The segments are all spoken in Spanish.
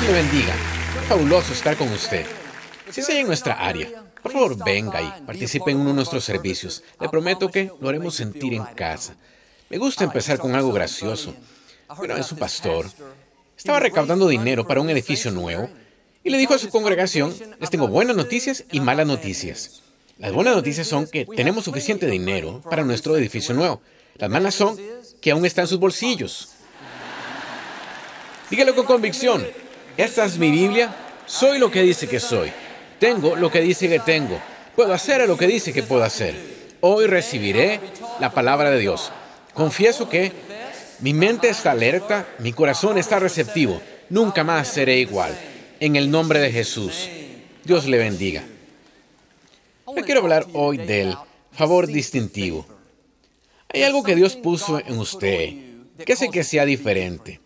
Dios le bendiga. fabuloso estar con usted. Si está en nuestra área, por favor venga y participe en uno de nuestros servicios. Le prometo que lo haremos sentir en casa. Me gusta empezar con algo gracioso. bueno es un pastor estaba recaudando dinero para un edificio nuevo y le dijo a su congregación, les tengo buenas noticias y malas noticias. Las buenas noticias son que tenemos suficiente dinero para nuestro edificio nuevo. Las malas son que aún está en sus bolsillos. Dígalo con convicción. Esta es mi Biblia. Soy lo que dice que soy. Tengo lo que dice que tengo. Puedo hacer lo que dice que puedo hacer. Hoy recibiré la palabra de Dios. Confieso que mi mente está alerta, mi corazón está receptivo. Nunca más seré igual. En el nombre de Jesús. Dios le bendiga. Yo quiero hablar hoy del favor distintivo. Hay algo que Dios puso en usted que hace que sea diferente.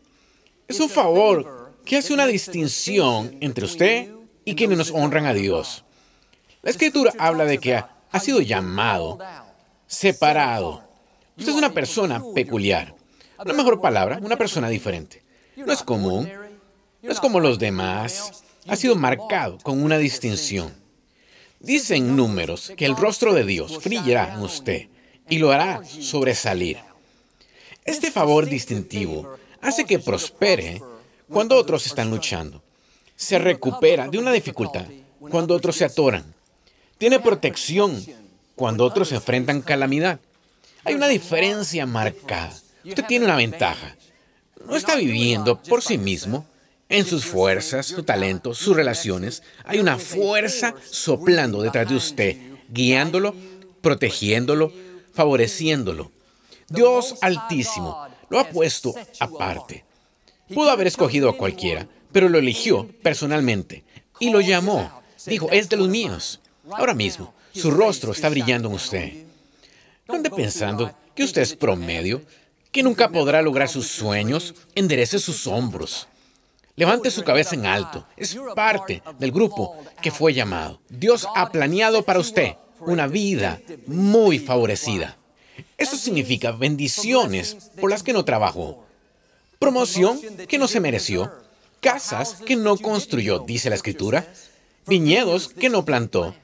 Es un favor que hace una distinción entre usted y quienes nos honran a Dios. La escritura habla de que ha, sido llamado, separado. Usted es una persona peculiar. la mejor palabra, una persona diferente. No es común, no es como los demás. Ha sido marcado con una distinción. Dicen números que el rostro de Dios brillará en usted y lo hará sobresalir. Este favor distintivo hace que prospere cuando otros están luchando. Se recupera de una dificultad cuando otros se atoran. Tiene protección cuando otros se enfrentan calamidad. Hay una diferencia marcada. Usted tiene una ventaja. No está viviendo por sí mismo, en sus fuerzas, su talento, sus relaciones. Hay una fuerza soplando detrás de usted, guiándolo, protegiéndolo, favoreciéndolo. Dios Altísimo lo ha puesto aparte. Pudo haber escogido a cualquiera, pero lo eligió personalmente y lo llamó. Dijo, es de los míos. Ahora mismo, su rostro está brillando en usted. No ande pensando que usted es promedio, que nunca podrá lograr sus sueños, enderece sus hombros. Levante su cabeza en alto. Es parte del grupo que fue llamado. Dios ha planeado para usted una vida muy favorecida. Eso significa bendiciones por las que no trabajó, promoción que no se mereció, casas que no construyó, dice la escritura, viñedos que no plantó.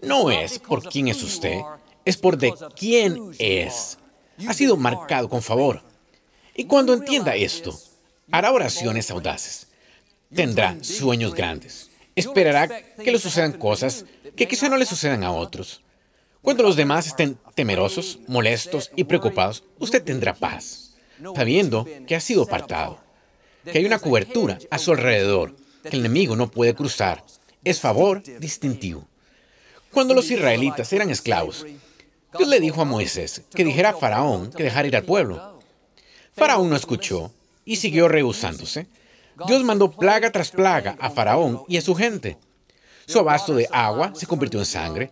No es por quién es usted, es por de quién es. Ha sido marcado con favor. Y cuando entienda esto, hará oraciones audaces, tendrá sueños grandes, esperará que le sucedan cosas que quizá no le sucedan a otros. Cuando los demás estén temerosos, molestos y preocupados, usted tendrá paz sabiendo que ha sido apartado, que hay una cobertura a su alrededor, que el enemigo no puede cruzar. Es favor distintivo. Cuando los israelitas eran esclavos, Dios le dijo a Moisés que dijera a Faraón que dejara ir al pueblo. Faraón no escuchó y siguió rehusándose. Dios mandó plaga tras plaga a Faraón y a su gente. Su abasto de agua se convirtió en sangre.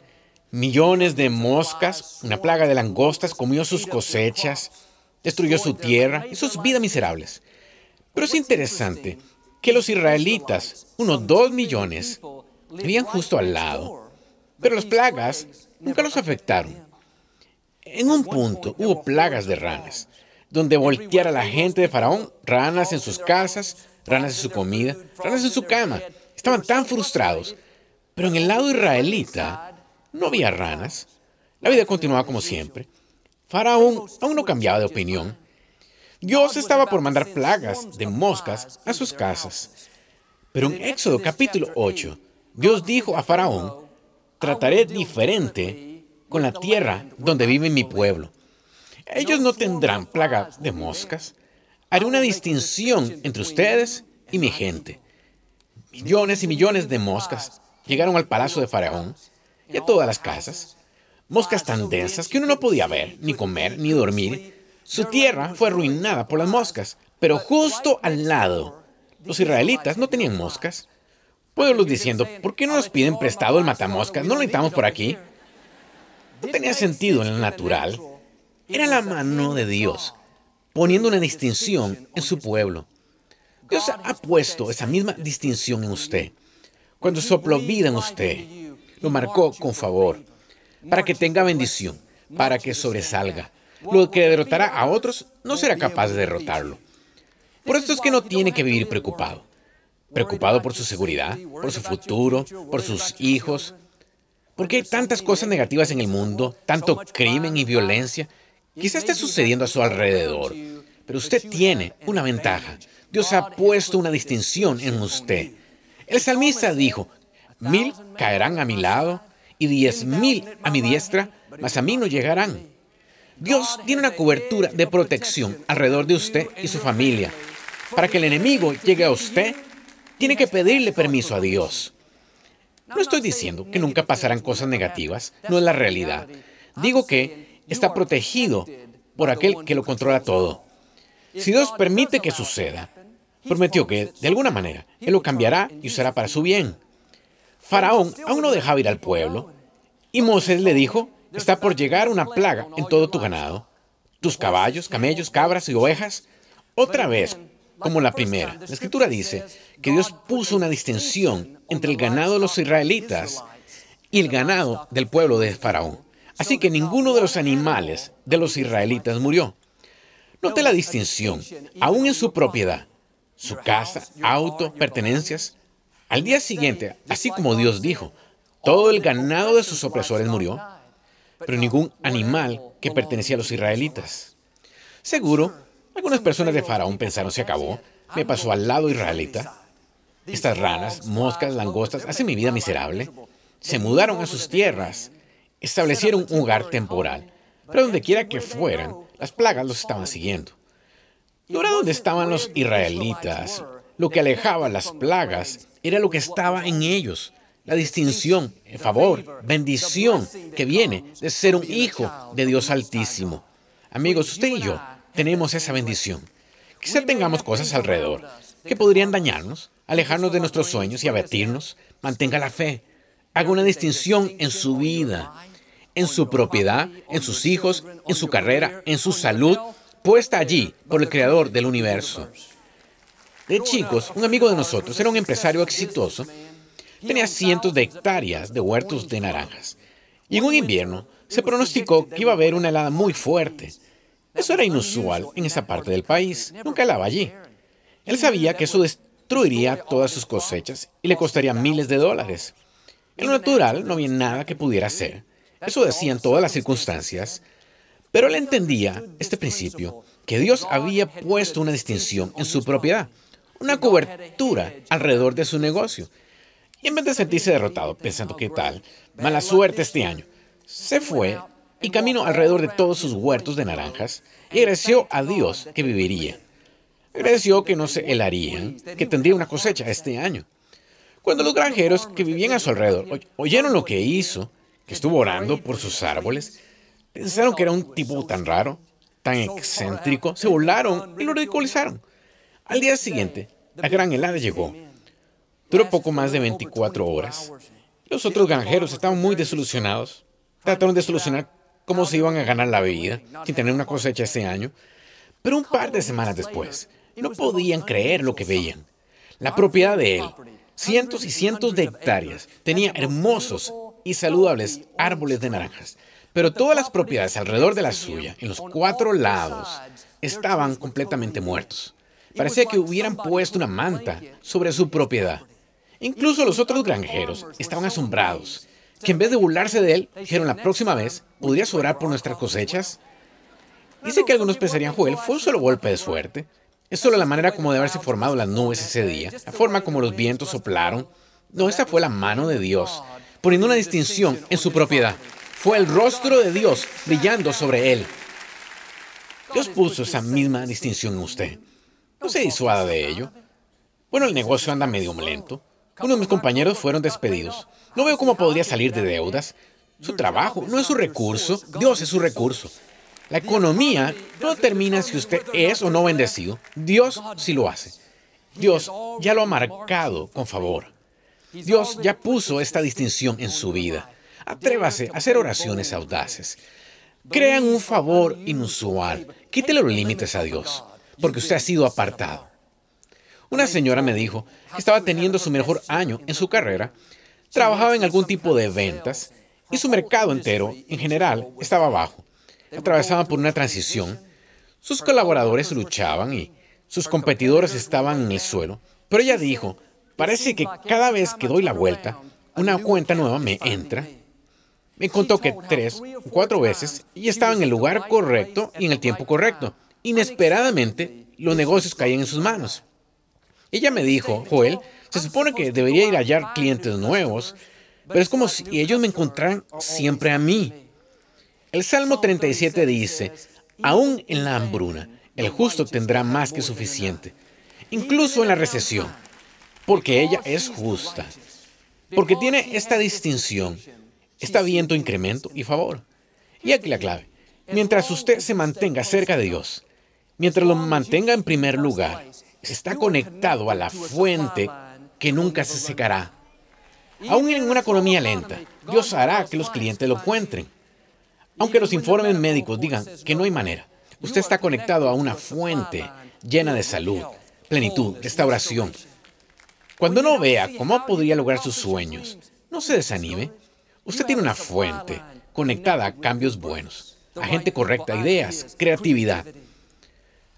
Millones de moscas, una plaga de langostas comió sus cosechas destruyó su tierra y sus vidas miserables. Pero es interesante que los israelitas, unos dos millones, vivían justo al lado, pero las plagas nunca los afectaron. En un punto hubo plagas de ranas, donde volteara la gente de Faraón, ranas en sus casas, ranas en su comida, ranas en su cama. Estaban tan frustrados. Pero en el lado israelita no había ranas. La vida continuaba como siempre. Faraón aún no cambiaba de opinión. Dios estaba por mandar plagas de moscas a sus casas. Pero en Éxodo capítulo 8, Dios dijo a Faraón, trataré diferente con la tierra donde vive mi pueblo. Ellos no tendrán plaga de moscas. Haré una distinción entre ustedes y mi gente. Millones y millones de moscas llegaron al palacio de Faraón y a todas las casas. Moscas tan densas que uno no podía ver, ni comer, ni dormir. Su tierra fue arruinada por las moscas, pero justo al lado. Los israelitas no tenían moscas. Pueblos diciendo, ¿por qué no oh, nos piden prestado el matamoscas? No lo necesitamos por aquí. No tenía sentido en lo natural. Era la mano de Dios, poniendo una distinción en su pueblo. Dios ha puesto esa misma distinción en usted. Cuando sopló vida en usted, lo marcó con favor para que tenga bendición, para que sobresalga. Lo que derrotará a otros no será capaz de derrotarlo. Por esto es que no tiene que vivir preocupado. Preocupado por su seguridad, por su futuro, por sus hijos. Porque hay tantas cosas negativas en el mundo, tanto crimen y violencia. Quizá esté sucediendo a su alrededor, pero usted tiene una ventaja. Dios ha puesto una distinción en usted. El salmista dijo, mil caerán a mi lado y diez mil a mi diestra, mas a mí no llegarán. Dios tiene una cobertura de protección alrededor de usted y su familia. Para que el enemigo llegue a usted, tiene que pedirle permiso a Dios. No estoy diciendo que nunca pasarán cosas negativas, no es la realidad. Digo que está protegido por aquel que lo controla todo. Si Dios permite que suceda, prometió que, de alguna manera, Él lo cambiará y usará para su bien. Faraón aún no dejaba ir al pueblo. Y Moisés le dijo, está por llegar una plaga en todo tu ganado, tus caballos, camellos, cabras y ovejas. Otra vez, como la primera, la escritura dice que Dios puso una distinción entre el ganado de los israelitas y el ganado del pueblo de Faraón. Así que ninguno de los animales de los israelitas murió. Note la distinción, aún en su propiedad, su casa, auto, pertenencias, al día siguiente, así como Dios dijo, todo el ganado de sus opresores murió, pero ningún animal que pertenecía a los israelitas. Seguro, algunas personas de Faraón pensaron se acabó, me pasó al lado israelita. Estas ranas, moscas, langostas hacen mi vida miserable. Se mudaron a sus tierras, establecieron un hogar temporal, pero donde quiera que fueran, las plagas los estaban siguiendo. Y ahora donde estaban los israelitas, lo que alejaba las plagas era lo que estaba en ellos, la distinción, el favor, bendición que viene de ser un hijo de Dios Altísimo. Amigos, usted y yo tenemos esa bendición. Quizá tengamos cosas alrededor que podrían dañarnos, alejarnos de nuestros sueños y abatirnos. Mantenga la fe. Haga una distinción en su vida, en su propiedad, en sus hijos, en su carrera, en su salud, puesta allí por el Creador del universo. De chicos, un amigo de nosotros era un empresario exitoso. Tenía cientos de hectáreas de huertos de naranjas. Y en un invierno se pronosticó que iba a haber una helada muy fuerte. Eso era inusual en esa parte del país. Nunca helaba allí. Él sabía que eso destruiría todas sus cosechas y le costaría miles de dólares. En lo natural no había nada que pudiera hacer. Eso decían todas las circunstancias. Pero él entendía este principio, que Dios había puesto una distinción en su propiedad una cobertura alrededor de su negocio. Y en vez de sentirse derrotado pensando que tal, mala suerte este año, se fue y caminó alrededor de todos sus huertos de naranjas y agradeció a Dios que viviría. Agradeció que no se helarían, que tendría una cosecha este año. Cuando los granjeros que vivían a su alrededor oyeron lo que hizo, que estuvo orando por sus árboles, pensaron que era un tipo tan raro, tan excéntrico, se burlaron y lo ridiculizaron. Al día siguiente, la gran helada llegó. Duró poco más de 24 horas. Los otros granjeros estaban muy desilusionados. Trataron de solucionar cómo se iban a ganar la bebida, sin tener una cosecha ese año. Pero un par de semanas después, no podían creer lo que veían. La propiedad de él, cientos y cientos de hectáreas, tenía hermosos y saludables árboles de naranjas, pero todas las propiedades alrededor de la suya, en los cuatro lados, estaban completamente muertos. Parecía que hubieran puesto una manta sobre su propiedad. Incluso los otros granjeros estaban asombrados, que en vez de burlarse de él, dijeron la próxima vez, ¿podría sobrar por nuestras cosechas? Dice que algunos pensarían, Joel, fue un solo golpe de suerte. Es solo la manera como de haberse formado las nubes ese día, la forma como los vientos soplaron. No, esa fue la mano de Dios, poniendo una distinción en su propiedad. Fue el rostro de Dios brillando sobre él. Dios puso esa misma distinción en usted. No pues se disuada de ello. Bueno, el negocio anda medio lento. Uno de mis compañeros fueron despedidos. No veo cómo podría salir de deudas. Su trabajo no es su recurso. Dios es su recurso. La economía no determina si usted es o no bendecido. Dios sí lo hace. Dios ya lo ha marcado con favor. Dios ya puso esta distinción en su vida. Atrévase a hacer oraciones audaces. Crean un favor inusual. Quítele los límites a Dios porque usted ha sido apartado. Una señora me dijo que estaba teniendo su mejor año en su carrera, trabajaba en algún tipo de ventas y su mercado entero, en general, estaba bajo. Atravesaba por una transición, sus colaboradores luchaban y sus competidores estaban en el suelo, pero ella dijo, parece que cada vez que doy la vuelta, una cuenta nueva me entra. Me contó que tres o cuatro veces y estaba en el lugar correcto y en el tiempo correcto. Inesperadamente, los negocios caían en sus manos. Ella me dijo, Joel, se supone que debería ir a hallar clientes nuevos, pero es como si ellos me encontraran siempre a mí. El Salmo 37 dice, aún en la hambruna, el justo tendrá más que suficiente, incluso en la recesión, porque ella es justa, porque tiene esta distinción. Está viendo incremento y favor. Y aquí la clave. Mientras usted se mantenga cerca de Dios, Mientras lo mantenga en primer lugar, está conectado a la fuente que nunca se secará. Aún en una economía lenta, Dios hará que los clientes lo encuentren. Aunque los informes médicos digan que no hay manera, usted está conectado a una fuente llena de salud, plenitud, restauración. Cuando no vea cómo podría lograr sus sueños, no se desanime. Usted tiene una fuente conectada a cambios buenos, a gente correcta, ideas, creatividad,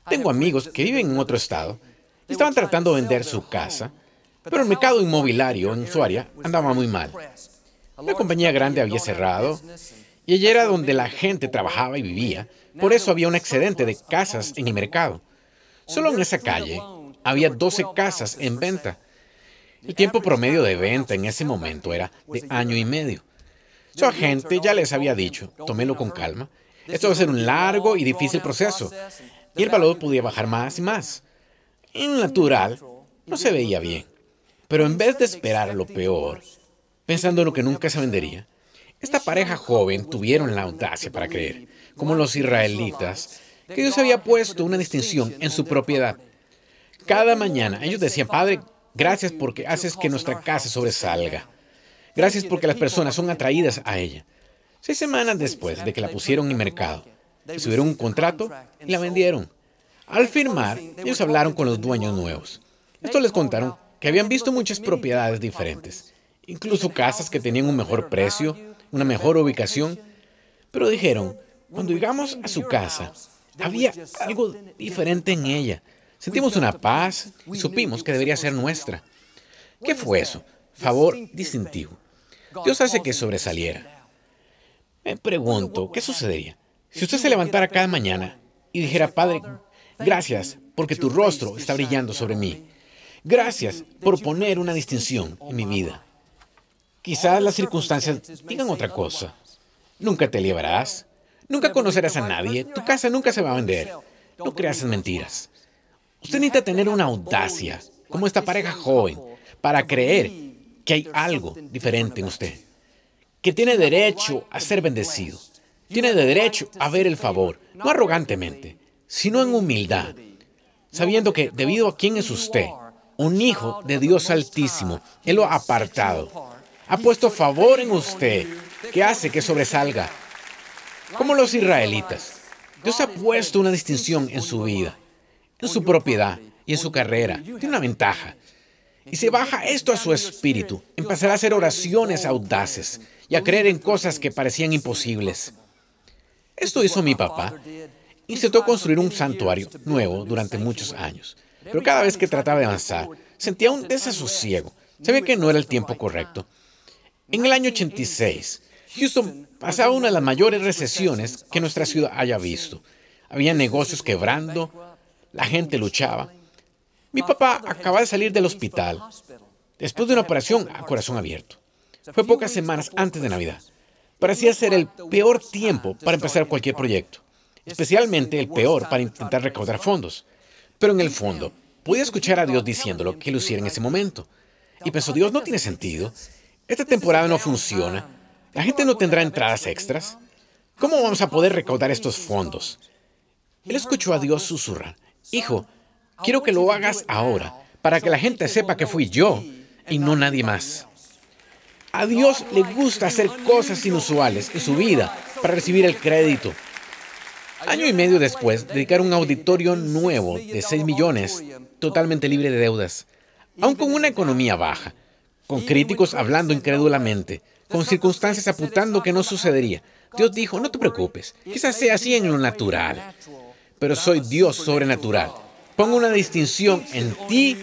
tengo amigos que viven en otro estado y estaban tratando de vender su casa, pero el mercado inmobiliario en su área andaba muy mal. Una compañía grande había cerrado y allí era donde la gente trabajaba y vivía, por eso había un excedente de casas en el mercado. Solo en esa calle había 12 casas en venta. El tiempo promedio de venta en ese momento era de año y medio. Su agente ya les había dicho, tómelo con calma, esto va a ser un largo y difícil proceso y el valor podía bajar más y más. En natural, no se veía bien. Pero en vez de esperar lo peor, pensando en lo que nunca se vendería, esta pareja joven tuvieron la audacia para creer, como los israelitas, que Dios había puesto una distinción en su propiedad. Cada mañana ellos decían, Padre, gracias porque haces que nuestra casa sobresalga. Gracias porque las personas son atraídas a ella. Seis semanas después de que la pusieron en mercado, Subieron un contrato y la vendieron. Al firmar, ellos hablaron con los dueños nuevos. Estos les contaron que habían visto muchas propiedades diferentes, incluso casas que tenían un mejor precio, una mejor ubicación, pero dijeron, cuando llegamos a su casa, había algo diferente en ella. Sentimos una paz y supimos que debería ser nuestra. ¿Qué fue eso? Favor distintivo. Dios hace que sobresaliera. Me pregunto, ¿qué sucedería si usted se levantara cada mañana y dijera, Padre, gracias porque tu rostro está brillando sobre mí. Gracias por poner una distinción en mi vida. Quizás las circunstancias digan otra cosa. Nunca te llevarás. Nunca conocerás a nadie. Tu casa nunca se va a vender. No creas en mentiras. Usted necesita tener una audacia, como esta pareja joven, para creer que hay algo diferente en usted, que tiene derecho a ser bendecido tiene derecho a ver el favor, no arrogantemente, sino en humildad, sabiendo que debido a quién es usted, un hijo de Dios altísimo, Él lo ha apartado. Ha puesto favor en usted que hace que sobresalga. Como los israelitas, Dios ha puesto una distinción en su vida, en su propiedad y en su carrera. Tiene una ventaja. Y si baja esto a su espíritu, empezará a hacer oraciones audaces y a creer en cosas que parecían imposibles. Esto hizo mi papá. Intentó construir un santuario nuevo durante muchos años, pero cada vez que trataba de avanzar, sentía un desasosiego. Sabía que no era el tiempo correcto. En el año 86, Houston pasaba una de las mayores recesiones que nuestra ciudad haya visto. Había negocios quebrando, la gente luchaba. Mi papá acababa de salir del hospital después de una operación a corazón abierto. Fue pocas semanas antes de Navidad parecía ser el peor tiempo para empezar cualquier proyecto, especialmente el peor para intentar recaudar fondos. Pero en el fondo, podía escuchar a Dios diciéndolo lo que luciera en ese momento. Y pensó, Dios no tiene sentido, esta temporada no funciona, la gente no tendrá entradas extras. ¿Cómo vamos a poder recaudar estos fondos? Él escuchó a Dios susurrar, Hijo, quiero que lo hagas ahora, para que la gente sepa que fui yo y no nadie más. A Dios le gusta hacer cosas inusuales en su vida para recibir el crédito. Año y medio después, dedicar un auditorio nuevo de 6 millones, totalmente libre de deudas, aun con una economía baja, con críticos hablando incrédulamente, con circunstancias apuntando que no sucedería. Dios dijo, no te preocupes, quizás sea así en lo natural, pero soy Dios sobrenatural. Pongo una distinción en ti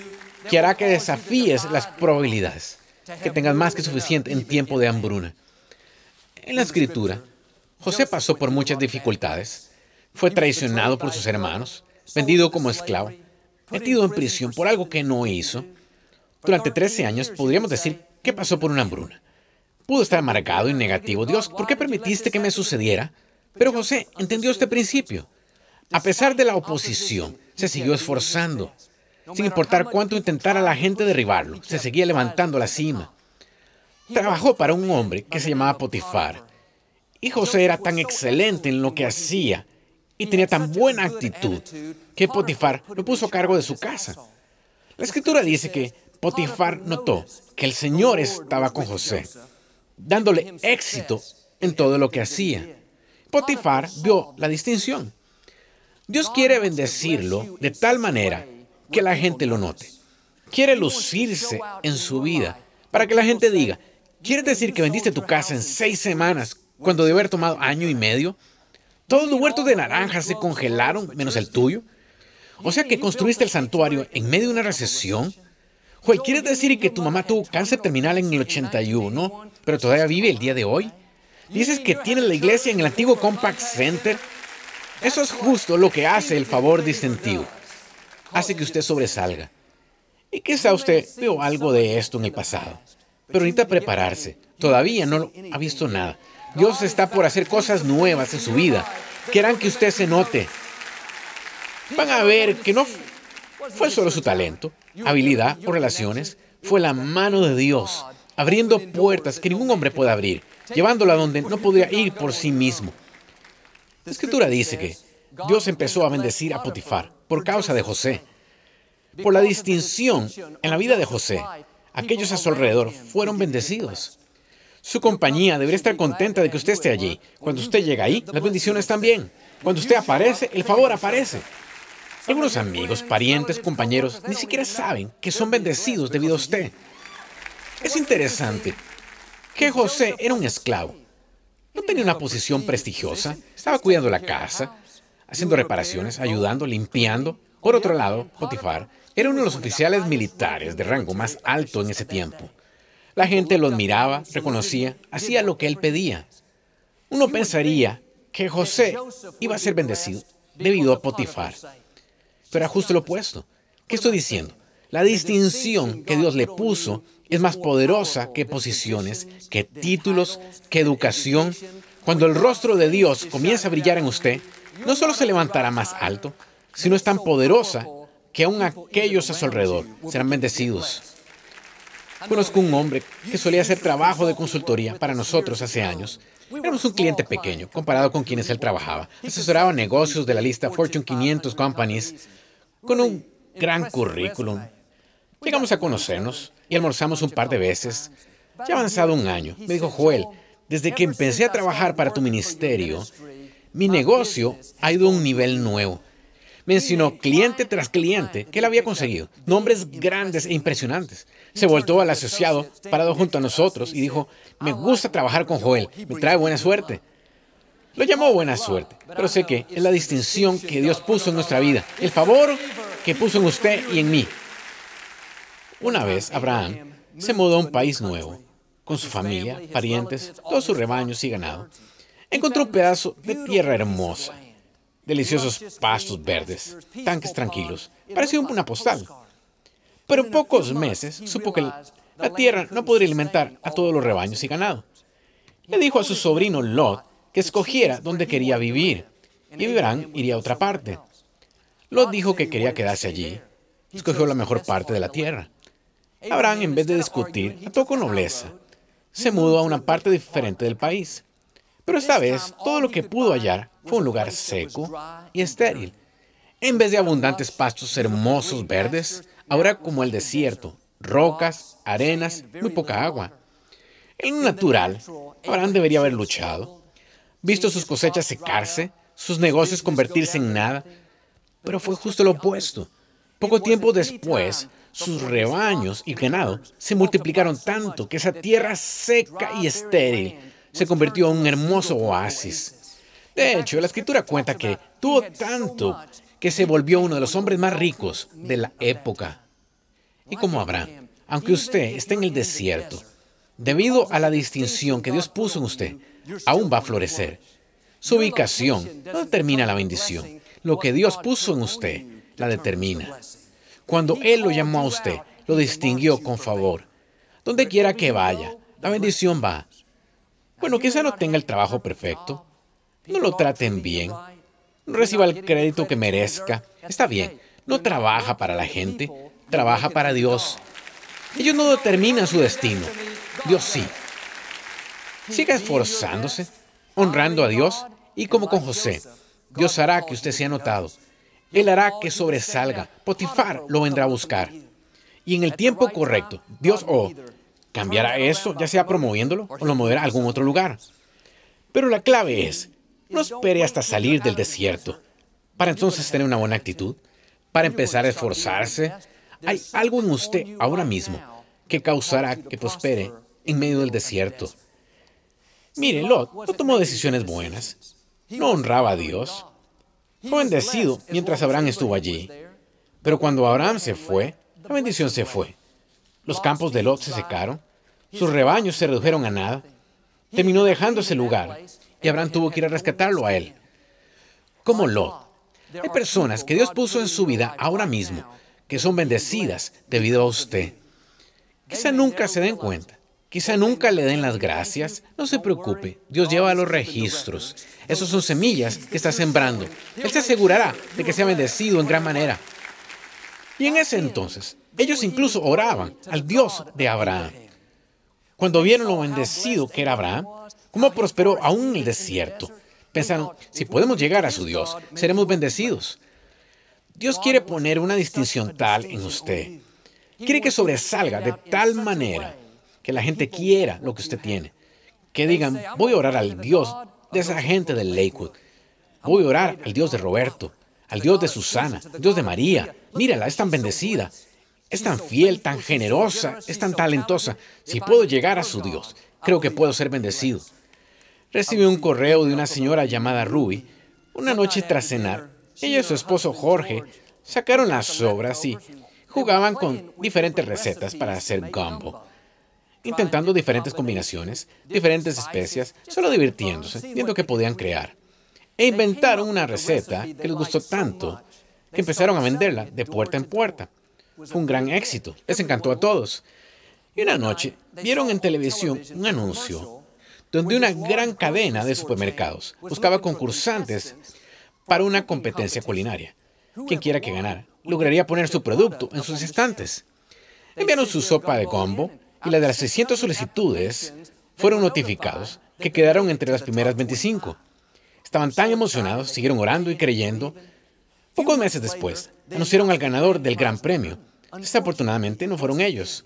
que hará que desafíes las probabilidades que tengas más que suficiente en tiempo de hambruna. En la escritura, José pasó por muchas dificultades. Fue traicionado por sus hermanos, vendido como esclavo, metido en prisión por algo que no hizo. Durante 13 años podríamos decir que pasó por una hambruna. Pudo estar amargado y negativo. Dios, ¿por qué permitiste que me sucediera? Pero José entendió este principio. A pesar de la oposición, se siguió esforzando. Sin importar cuánto intentara la gente derribarlo, se seguía levantando la cima. Trabajó para un hombre que se llamaba Potifar. Y José era tan excelente en lo que hacía y tenía tan buena actitud que Potifar lo puso a cargo de su casa. La escritura dice que Potifar notó que el Señor estaba con José, dándole éxito en todo lo que hacía. Potifar vio la distinción. Dios quiere bendecirlo de tal manera que la gente lo note. Quiere lucirse en su vida para que la gente diga, ¿quieres decir que vendiste tu casa en seis semanas cuando debe haber tomado año y medio? Todos los huertos de naranjas se congelaron menos el tuyo. O sea que construiste el santuario en medio de una recesión. ¿quieres decir que tu mamá tuvo cáncer terminal en el 81, pero todavía vive el día de hoy? Dices que tiene la iglesia en el antiguo Compact Center. Eso es justo lo que hace el favor distintivo hace que usted sobresalga. Y quizá usted veo algo de esto en el pasado, pero necesita prepararse. Todavía no ha visto nada. Dios está por hacer cosas nuevas en su vida que que usted se note. Van a ver que no fue solo su talento, habilidad o relaciones, fue la mano de Dios abriendo puertas que ningún hombre puede abrir, llevándola a donde no podría ir por sí mismo. La escritura dice que Dios empezó a bendecir a Potifar por causa de José, por la distinción en la vida de José. Aquellos a su alrededor fueron bendecidos. Su compañía debería estar contenta de que usted esté allí. Cuando usted llega ahí, las bendiciones también. Cuando usted aparece, el favor aparece. Algunos amigos, parientes, compañeros, ni siquiera saben que son bendecidos debido a usted. Es interesante que José era un esclavo. No tenía una posición prestigiosa, estaba cuidando la casa, haciendo reparaciones, ayudando, limpiando. Por otro lado, Potifar era uno de los oficiales militares de rango más alto en ese tiempo. La gente lo admiraba, reconocía, hacía lo que él pedía. Uno pensaría que José iba a ser bendecido debido a Potifar. Pero era justo lo opuesto. ¿Qué estoy diciendo? La distinción que Dios le puso es más poderosa que posiciones, que títulos, que educación. Cuando el rostro de Dios comienza a brillar en usted, no solo se levantará más alto, sino es tan poderosa que aún aquellos a su alrededor serán bendecidos. Conozco un hombre que solía hacer trabajo de consultoría para nosotros hace años. Éramos un cliente pequeño comparado con quienes él trabajaba. Asesoraba negocios de la lista Fortune 500 Companies con un gran currículum. Llegamos a conocernos y almorzamos un par de veces. Ya avanzado un año, me dijo Joel, desde que empecé a trabajar para tu ministerio, mi negocio ha ido a un nivel nuevo. Mencionó cliente ah, tras cliente ah, que él había conseguido, nombres grandes e impresionantes. Se voltó al asociado parado junto a nosotros y dijo, e me gusta trabajar con Joel, me trae buena suerte. Lo llamó buena suerte, pero sé que es la distinción que Dios puso en nuestra vida, el favor que puso en usted y en mí. Una vez Abraham se mudó a un país nuevo, con su familia, parientes, todos sus rebaños y ganado encontró un pedazo de tierra hermosa, deliciosos pastos verdes, tanques tranquilos, parecía una postal. Pero en pocos meses supo que la tierra no podría alimentar a todos los rebaños y ganado. Le dijo a su sobrino Lot que escogiera donde quería vivir, y Abraham iría a otra parte. Lot dijo que quería quedarse allí. Escogió la mejor parte de la tierra. Abraham, en vez de discutir, actuó con nobleza. Se mudó a una parte diferente del país. Pero esta vez todo lo que pudo hallar fue un lugar seco y estéril. En vez de abundantes pastos hermosos verdes, ahora como el desierto, rocas, arenas, muy poca agua. En natural, Abraham debería haber luchado, visto sus cosechas secarse, sus negocios convertirse en nada, pero fue justo lo opuesto. Poco tiempo después, sus rebaños y ganado se multiplicaron tanto que esa tierra seca y estéril se convirtió en un hermoso oasis. De hecho, la escritura cuenta que tuvo tanto que se volvió uno de los hombres más ricos de la época. Y como habrá aunque usted esté en el desierto, debido a la distinción que Dios puso en usted, aún va a florecer. Su ubicación no determina la bendición. Lo que Dios puso en usted la determina. Cuando Él lo llamó a usted, lo distinguió con favor. Donde quiera que vaya, la bendición va. Bueno, quizá no tenga el trabajo perfecto, no lo traten bien, no reciba el crédito que merezca. Está bien, no trabaja para la gente, trabaja para Dios. Ellos no determinan su destino, Dios sí. Siga esforzándose, honrando a Dios y como con José, Dios hará que usted sea notado. Él hará que sobresalga. Potifar lo vendrá a buscar. Y en el tiempo correcto, Dios o oh, Cambiará eso, ya sea promoviéndolo o lo moverá a algún otro lugar. Pero la clave es, no espere hasta salir del desierto para entonces tener una buena actitud, para empezar a esforzarse. Hay algo en usted ahora mismo que causará que prospere en medio del desierto. Mire, Lot no tomó decisiones buenas, no honraba a Dios, fue bendecido mientras Abraham estuvo allí. Pero cuando Abraham se fue, la bendición se fue. Los campos de Lot se secaron, sus rebaños se redujeron a nada. Terminó dejando ese lugar y Abraham tuvo que ir a rescatarlo a él. Como lo? Hay personas que Dios puso en su vida ahora mismo que son bendecidas debido a usted. Quizá nunca se den cuenta. Quizá nunca le den las gracias. No se preocupe. Dios lleva los registros. Esas son semillas que está sembrando. Él se asegurará de que sea bendecido en gran manera. Y en ese entonces, ellos incluso oraban al Dios de Abraham. Cuando vieron lo bendecido que era Abraham, cómo prosperó aún en el desierto, pensaron, si podemos llegar a su Dios, seremos bendecidos. Dios quiere poner una distinción tal en usted. Quiere que sobresalga de tal manera que la gente quiera lo que usted tiene. Que digan, voy a orar al Dios de esa gente del Lakewood. Voy a orar al Dios de Roberto, al Dios de Susana, al Dios de María. Mírala, es tan bendecida. Es tan fiel, tan generosa, es tan talentosa. Si puedo llegar a su Dios, creo que puedo ser bendecido. Recibí un correo de una señora llamada Ruby. Una noche tras cenar, ella y su esposo Jorge sacaron las sobras y jugaban con diferentes recetas para hacer gumbo. Intentando diferentes combinaciones, diferentes especias, solo divirtiéndose, viendo qué podían crear. E inventaron una receta que les gustó tanto que empezaron a venderla de puerta en puerta. Fue un gran éxito, les encantó a todos. Y una noche vieron en televisión un anuncio donde una gran cadena de supermercados buscaba concursantes para una competencia culinaria. Quien quiera que ganara, lograría poner su producto en sus estantes. Enviaron su sopa de combo y las de las 600 solicitudes fueron notificados que quedaron entre las primeras 25. Estaban tan emocionados, siguieron orando y creyendo Pocos meses después, anunciaron al ganador del Gran Premio. Desafortunadamente no fueron ellos.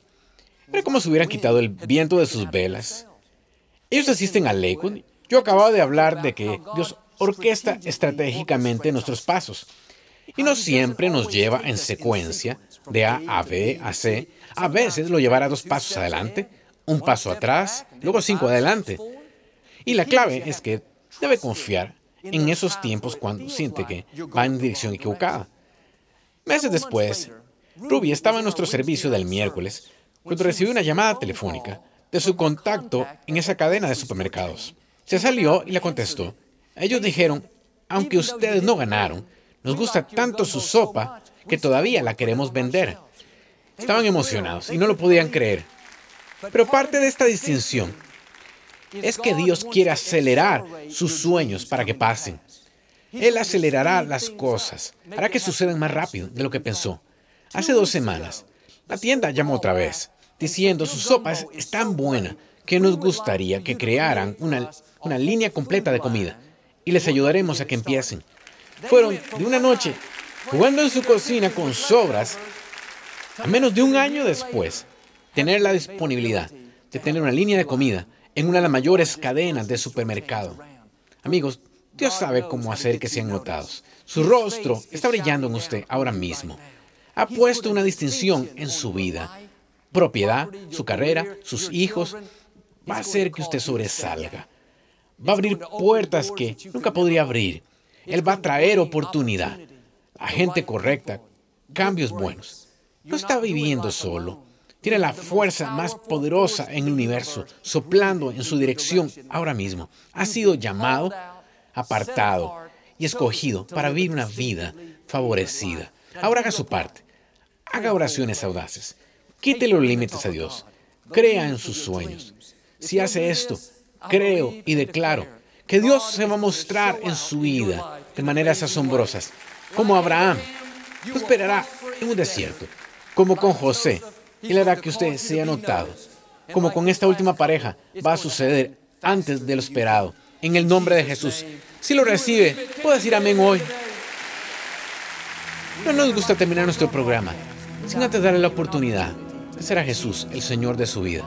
Pero como si hubieran quitado el viento de sus velas. Ellos asisten a Lakewood. Yo acababa de hablar de que Dios orquesta estratégicamente nuestros pasos y no siempre nos lleva en secuencia de A a B a C. A veces lo llevará dos pasos adelante, un paso atrás, luego cinco adelante. Y la clave es que debe confiar en esos tiempos cuando siente que va en dirección equivocada. Meses después, Ruby estaba en nuestro servicio del miércoles cuando recibió una llamada telefónica de su contacto en esa cadena de supermercados. Se salió y le contestó. Ellos dijeron, aunque ustedes no ganaron, nos gusta tanto su sopa que todavía la queremos vender. Estaban emocionados y no lo podían creer. Pero parte de esta distinción es que Dios quiere acelerar sus sueños para que pasen. Él acelerará las cosas, hará que sucedan más rápido de lo que pensó. Hace dos semanas, la tienda llamó otra vez, diciendo su sopa es tan buena que nos gustaría que crearan una, una línea completa de comida y les ayudaremos a que empiecen. Fueron de una noche jugando en su cocina con sobras a menos de un año después tener la disponibilidad de tener una línea de comida en una de las mayores cadenas de supermercado. Amigos, Dios sabe cómo hacer que sean notados. Su rostro está brillando en usted ahora mismo. Ha puesto una distinción en su vida, propiedad, su carrera, sus hijos. Va a hacer que usted sobresalga. Va a abrir puertas que nunca podría abrir. Él va a traer oportunidad, a gente correcta, cambios buenos. No está viviendo solo tiene la fuerza más poderosa en el universo, soplando en su dirección ahora mismo. Ha sido llamado, apartado y escogido para vivir una vida favorecida. Ahora haga su parte. Haga oraciones audaces. Quite los límites a Dios. Crea en sus sueños. Si hace esto, creo y declaro que Dios se va a mostrar en su vida de maneras asombrosas, como Abraham, esperará en un desierto, como con José, él hará que usted sea notado. Como con esta última pareja, va a suceder antes de lo esperado. En el nombre de Jesús. Si lo recibe, puede decir amén hoy. No nos gusta terminar nuestro programa sin antes darle la oportunidad de ser a Jesús el Señor de su vida.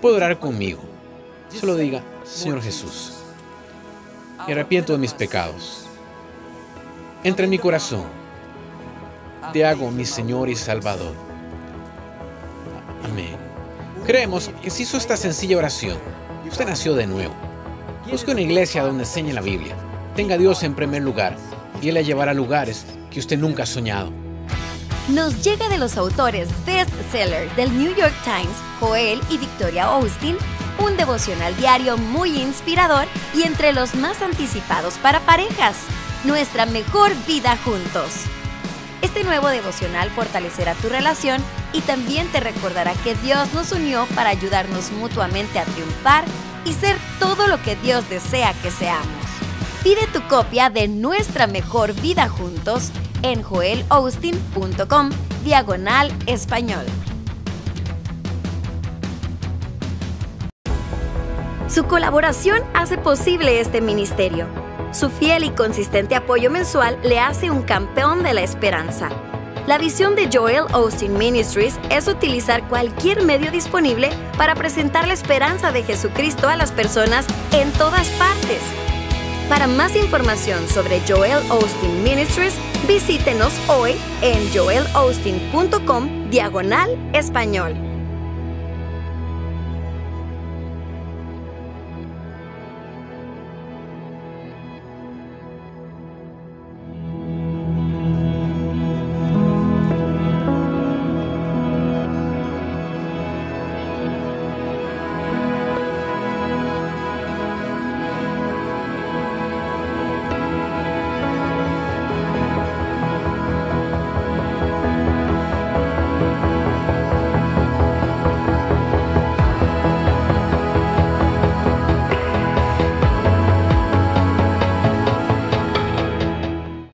Puede orar conmigo. Solo diga, Señor Jesús, me arrepiento de mis pecados. Entra en mi corazón. Te hago mi Señor y Salvador Amén. Creemos que si hizo esta sencilla oración, usted nació de nuevo. Busque una iglesia donde enseñe la Biblia, tenga a Dios en primer lugar y Él la llevará a lugares que usted nunca ha soñado. Nos llega de los autores best-seller del New York Times, Joel y Victoria Austin, un devocional diario muy inspirador y entre los más anticipados para parejas. Nuestra mejor vida juntos. Este nuevo devocional fortalecerá tu relación y también te recordará que Dios nos unió para ayudarnos mutuamente a triunfar y ser todo lo que Dios desea que seamos. Pide tu copia de Nuestra Mejor Vida Juntos en JoelAustin.com diagonal español. Su colaboración hace posible este ministerio. Su fiel y consistente apoyo mensual le hace un campeón de la esperanza. La visión de Joel Austin Ministries es utilizar cualquier medio disponible para presentar la esperanza de Jesucristo a las personas en todas partes. Para más información sobre Joel Austin Ministries, visítenos hoy en joelaustin.com diagonal español.